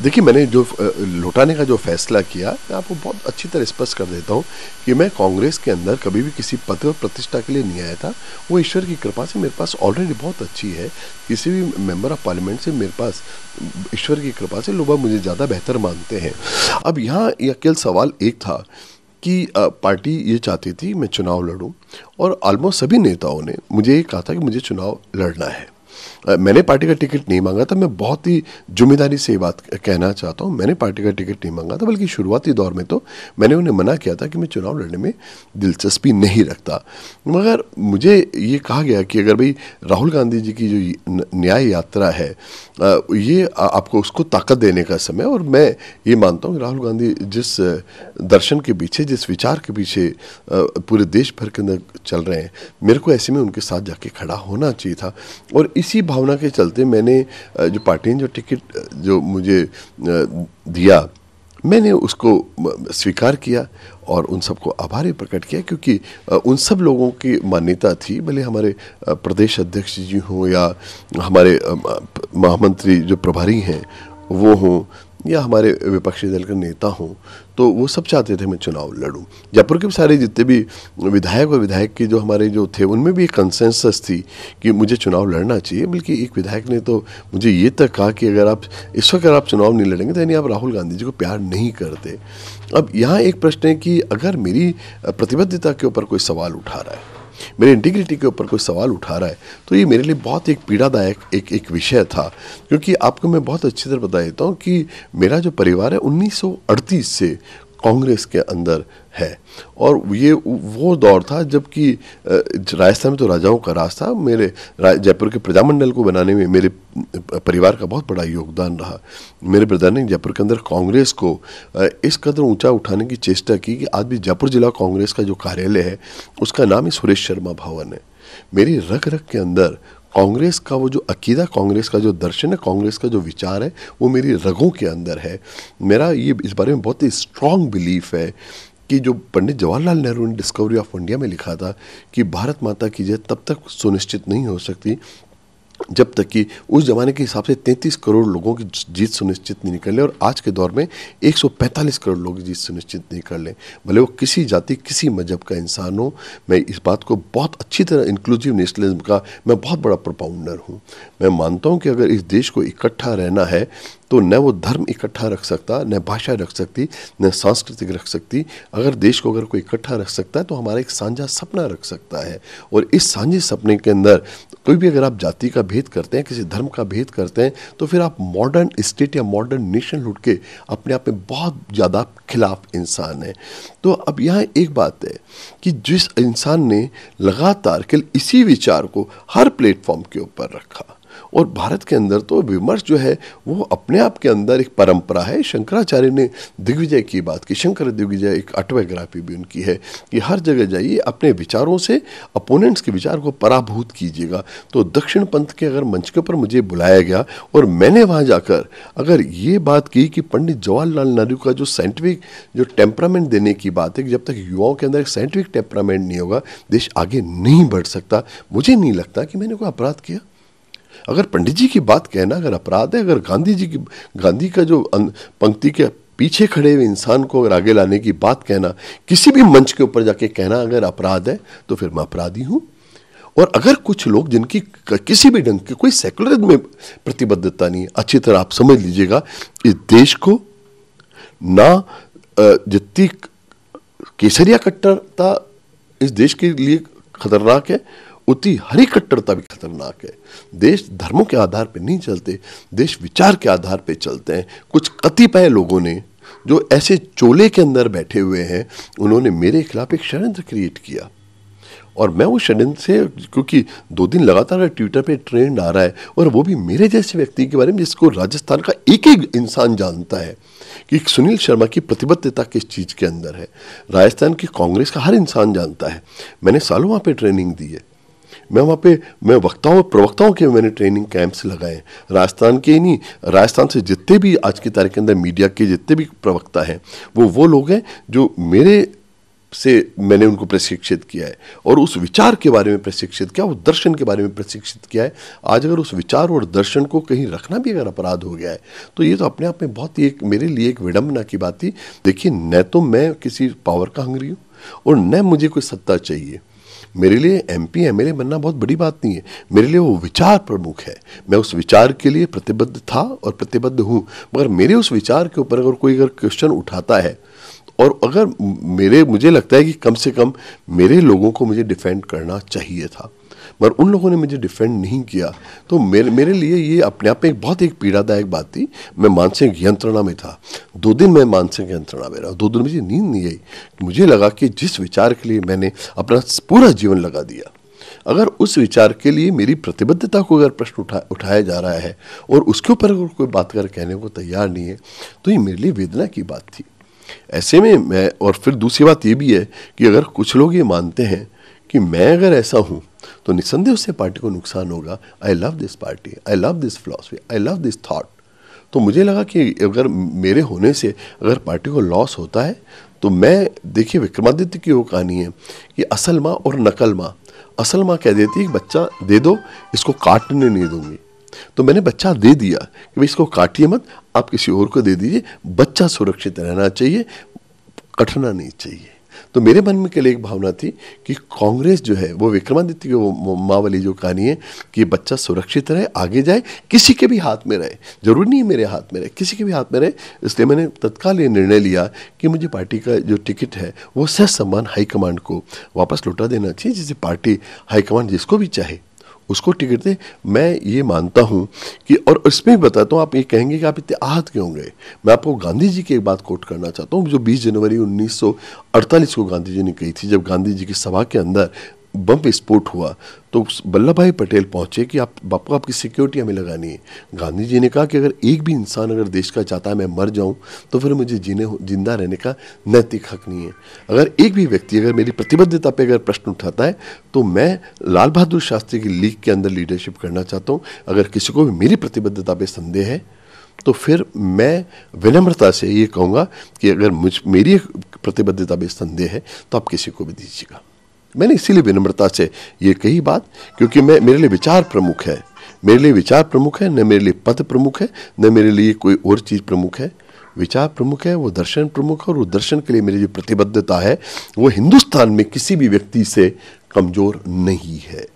देखिए मैंने जो लौटाने का जो फैसला किया मैं आपको बहुत अच्छी तरह स्पष्ट कर देता हूँ कि मैं कांग्रेस के अंदर कभी भी किसी पद और प्रतिष्ठा के लिए नहीं आया था वो ईश्वर की कृपा से मेरे पास ऑलरेडी बहुत अच्छी है किसी भी मेंबर ऑफ पार्लियामेंट से मेरे पास ईश्वर की कृपा से लोग मुझे ज़्यादा बेहतर मानते हैं अब यहाँ अकेल सवाल एक था कि पार्टी ये चाहती थी मैं चुनाव लड़ूँ और आलमोस्ट सभी नेताओं ने मुझे ये कहा था कि मुझे चुनाव लड़ना है मैंने पार्टी का टिकट नहीं मांगा था मैं बहुत ही जिम्मेदारी से ये बात कहना चाहता हूँ मैंने पार्टी का टिकट नहीं मांगा था बल्कि शुरुआती दौर में तो मैंने उन्हें मना किया था कि मैं चुनाव लड़ने में दिलचस्पी नहीं रखता मगर मुझे ये कहा गया कि अगर भाई राहुल गांधी जी की जो न्याय यात्रा है ये आपको उसको ताकत देने का समय और मैं ये मानता हूँ राहुल गांधी जिस दर्शन के पीछे जिस विचार के पीछे पूरे देश भर के अंदर चल रहे हैं मेरे को ऐसे में उनके साथ जाके खड़ा होना चाहिए था और इसी भावना के चलते मैंने जो पार्टी ने जो टिकट जो मुझे दिया मैंने उसको स्वीकार किया और उन सबको आभारी प्रकट किया क्योंकि उन सब लोगों की मान्यता थी भले हमारे प्रदेश अध्यक्ष जी हों या हमारे महामंत्री जो प्रभारी हैं वो हों या हमारे विपक्षी दल के नेता हों तो वो सब चाहते थे मैं चुनाव लड़ूँ जयपुर के सारे जितने भी विधायक और विधायक के जो हमारे जो थे उनमें भी एक कंसेंसस थी कि मुझे चुनाव लड़ना चाहिए बल्कि एक विधायक ने तो मुझे ये तक कहा कि अगर आप इस वक्त अगर आप चुनाव नहीं लड़ेंगे तो यानी आप राहुल गांधी जी को प्यार नहीं करते अब यहाँ एक प्रश्न है कि अगर मेरी प्रतिबद्धता के ऊपर कोई सवाल उठा रहा है मेरे इंटीग्रिटी के ऊपर कोई सवाल उठा रहा है तो ये मेरे लिए बहुत एक पीड़ादायक एक एक विषय था क्योंकि आपको मैं बहुत अच्छी तरह बता देता हूँ कि मेरा जो परिवार है 1938 से कांग्रेस के अंदर है और ये वो दौर था जबकि राजस्थान में तो राजाओं का राज था मेरे जयपुर के प्रजामंडल को बनाने में मेरे परिवार का बहुत बड़ा योगदान रहा मेरे ब्रदर ने जयपुर के अंदर कांग्रेस को इस कदर ऊंचा उठाने की चेष्टा की कि आज भी जयपुर जिला कांग्रेस का जो कार्यालय है उसका नाम ही सुरेश शर्मा भवन है मेरी रख रख के अंदर कांग्रेस का वो जो अकीदा कांग्रेस का जो दर्शन है कांग्रेस का जो विचार है वो मेरी रगों के अंदर है मेरा ये इस बारे में बहुत ही स्ट्रॉन्ग बिलीफ है कि जो पंडित जवाहरलाल नेहरू ने डिस्कवरी ऑफ इंडिया में लिखा था कि भारत माता की जय तब तक सुनिश्चित नहीं हो सकती जब तक कि उस ज़माने के हिसाब से 33 करोड़ लोगों की जीत सुनिश्चित नहीं कर ले और आज के दौर में 145 करोड़ लोग जीत सुनिश्चित नहीं कर लें भले वो किसी जाति किसी मजहब का इंसान हो मैं इस बात को बहुत अच्छी तरह इंक्लूसिव नेशनलिज्म का मैं बहुत बड़ा प्रोपाउंडर हूँ मैं मानता हूँ कि अगर इस देश को इकट्ठा रहना है तो न वो धर्म इकट्ठा रख सकता न भाषा रख सकती न सांस्कृतिक रख सकती अगर देश को अगर कोई इकट्ठा रख सकता है तो हमारा एक साझा सपना रख सकता है और इस साझे सपने के अंदर कोई भी अगर आप जाति का भेद करते हैं किसी धर्म का भेद करते हैं तो फिर आप मॉडर्न स्टेट या मॉडर्न नेशन लुट के अपने आप में बहुत ज़्यादा खिलाफ इंसान है तो अब यहाँ एक बात है कि जिस इंसान ने लगातार केवल इसी विचार को हर प्लेटफॉर्म के ऊपर रखा और भारत के अंदर तो विमर्श जो है वो अपने आप के अंदर एक परंपरा है शंकराचार्य ने दिग्विजय की बात की शंकर दिग्विजय एक ऑटोग्राफी भी उनकी है कि हर जगह जाइए अपने विचारों से अपोनेंट्स के विचार को पराभूत कीजिएगा तो दक्षिण पंथ के अगर मंच के ऊपर मुझे बुलाया गया और मैंने वहाँ जाकर अगर ये बात की कि पंडित जवाहरलाल नेहरू का जो साइंटिफिक जो टेम्परामेंट देने की बात है कि जब तक युवाओं के अंदर एक साइंटिफिक टेम्परामेंट नहीं होगा देश आगे नहीं बढ़ सकता मुझे नहीं लगता कि मैंने कोई अपराध किया अगर पंडित जी की बात कहना अगर अपराध है अगर गांधी जी की गांधी का जो अं, पंक्ति के पीछे खड़े हुए इंसान को अगर आगे लाने की बात कहना किसी भी मंच के ऊपर जाके कहना अगर अपराध है तो फिर मैं अपराधी हूँ और अगर कुछ लोग जिनकी किसी भी ढंग की कोई सेकुलरिज्म में प्रतिबद्धता नहीं है अच्छी तरह आप समझ लीजिएगा इस देश को ना जितनी केसरिया कट्टरता इस देश के लिए खतरनाक है उतनी हरी कट्टरता भी खतरनाक है देश धर्मों के आधार पर नहीं चलते देश विचार के आधार पर चलते हैं कुछ कतिपय लोगों ने जो ऐसे चोले के अंदर बैठे हुए हैं उन्होंने मेरे खिलाफ एक षडयंत्र क्रिएट किया और मैं वो षडयंत्र से क्योंकि दो दिन लगातार ट्विटर पे ट्रेंड आ रहा है और वो भी मेरे जैसे व्यक्ति के बारे में जिसको राजस्थान का एक एक इंसान जानता है कि सुनील शर्मा की प्रतिबद्धता किस चीज़ के अंदर है राजस्थान की कांग्रेस का हर इंसान जानता है मैंने सालों वहाँ पर ट्रेनिंग दी है मैं वहाँ पे मैं वक्ताओं और प्रवक्ताओं के मैंने ट्रेनिंग कैंप्स लगाए राजस्थान के ही नहीं राजस्थान से जितने भी आज की तारीख के अंदर मीडिया के जितने भी प्रवक्ता हैं वो वो लोग हैं जो मेरे से मैंने उनको प्रशिक्षित किया है और उस विचार के बारे में प्रशिक्षित किया उस दर्शन के बारे में प्रशिक्षित किया है आज अगर उस विचार और दर्शन को कहीं रखना भी अगर अपराध हो गया है तो ये तो अपने आप में बहुत ही एक मेरे लिए एक विडम्बना की बात थी देखिए न तो मैं किसी पावर का हंगरी हूँ और न मुझे कोई सत्ता चाहिए मेरे लिए एम पी एम बनना बहुत बड़ी बात नहीं है मेरे लिए वो विचार प्रमुख है मैं उस विचार के लिए प्रतिबद्ध था और प्रतिबद्ध हूँ मगर मेरे उस विचार के ऊपर अगर कोई अगर क्वेश्चन उठाता है और अगर मेरे मुझे लगता है कि कम से कम मेरे लोगों को मुझे डिफेंड करना चाहिए था मगर उन लोगों ने मुझे डिफेंड नहीं किया तो मेरे मेरे लिए ये अपने आप में एक बहुत एक पीड़ादायक बात थी मैं मानसिक यंत्रणा में था दो दिन मैं मानसिक यंत्रणा में रहा दो दिन मुझे नींद नहीं आई मुझे लगा कि जिस विचार के लिए मैंने अपना पूरा जीवन लगा दिया अगर उस विचार के लिए मेरी प्रतिबद्धता को अगर प्रश्न उठा उठाया जा रहा है और उसके ऊपर अगर कोई बात कर कहने को तैयार नहीं है तो ये मेरे लिए वेदना की बात थी ऐसे में मैं और फिर दूसरी बात ये भी है कि अगर कुछ लोग ये मानते हैं कि मैं अगर ऐसा हूँ तो निसंदेह उससे पार्टी को नुकसान होगा I love this party I love this philosophy I love this thought तो मुझे लगा कि अगर मेरे होने से अगर पार्टी को लॉस होता है तो मैं देखिए विक्रमादित्य की वो कहानी है कि असल माँ और नकल माँ असल माँ कह देती है कि बच्चा दे दो इसको काटने नहीं दूंगी तो मैंने बच्चा दे दिया कि भाई इसको काटिए मत आप किसी और को दे दीजिए बच्चा सुरक्षित रहना चाहिए कटना नहीं चाहिए तो मेरे मन में लिए एक भावना थी कि कांग्रेस जो है वो विक्रमादित्य की वो माँ वाली जो कहानी है कि बच्चा सुरक्षित रहे आगे जाए किसी के भी हाथ में रहे जरूरी नहीं मेरे हाथ में रहे किसी के भी हाथ में रहे इसलिए मैंने तत्काल ये निर्णय लिया कि मुझे पार्टी का जो टिकट है वो सह सम्मान हाईकमांड को वापस लौटा देना चाहिए जिसे पार्टी हाईकमांड जिसको भी चाहे उसको टिकट दें मैं ये मानता हूँ कि और इसमें भी बताता हूँ आप ये कहेंगे कि आप इतने आहत क्यों गए मैं आपको गांधी जी की एक बात कोट करना चाहता हूँ जो 20 जनवरी 1948 को गांधी जी ने कही थी जब गांधी जी की सभा के अंदर बम विस्फोट हुआ तो वल्लभ भाई पटेल पहुंचे कि आप बापू आपकी सिक्योरिटी हमें लगानी है गांधी जी ने कहा कि अगर एक भी इंसान अगर देश का चाहता है मैं मर जाऊं तो फिर मुझे जीने जिंदा रहने का नैतिक हक नहीं है अगर एक भी व्यक्ति अगर मेरी प्रतिबद्धता पे अगर प्रश्न उठाता है तो मैं लाल बहादुर शास्त्री की लीग के अंदर लीडरशिप करना चाहता हूँ अगर किसी को भी मेरी प्रतिबद्धता पर संदेह है तो फिर मैं विनम्रता से ये कहूँगा कि अगर मुझ मेरी प्रतिबद्धता पर संदेह है तो आप किसी को भी दीजिएगा मैंने इसीलिए विनम्रता से ये कही बात क्योंकि मैं मेरे लिए विचार प्रमुख है मेरे लिए विचार प्रमुख है न मेरे लिए पद प्रमुख है न मेरे लिए कोई और चीज़ प्रमुख है विचार प्रमुख है वो दर्शन प्रमुख है और वो दर्शन के लिए मेरी जो प्रतिबद्धता है वो हिंदुस्तान में किसी भी व्यक्ति से कमज़ोर नहीं है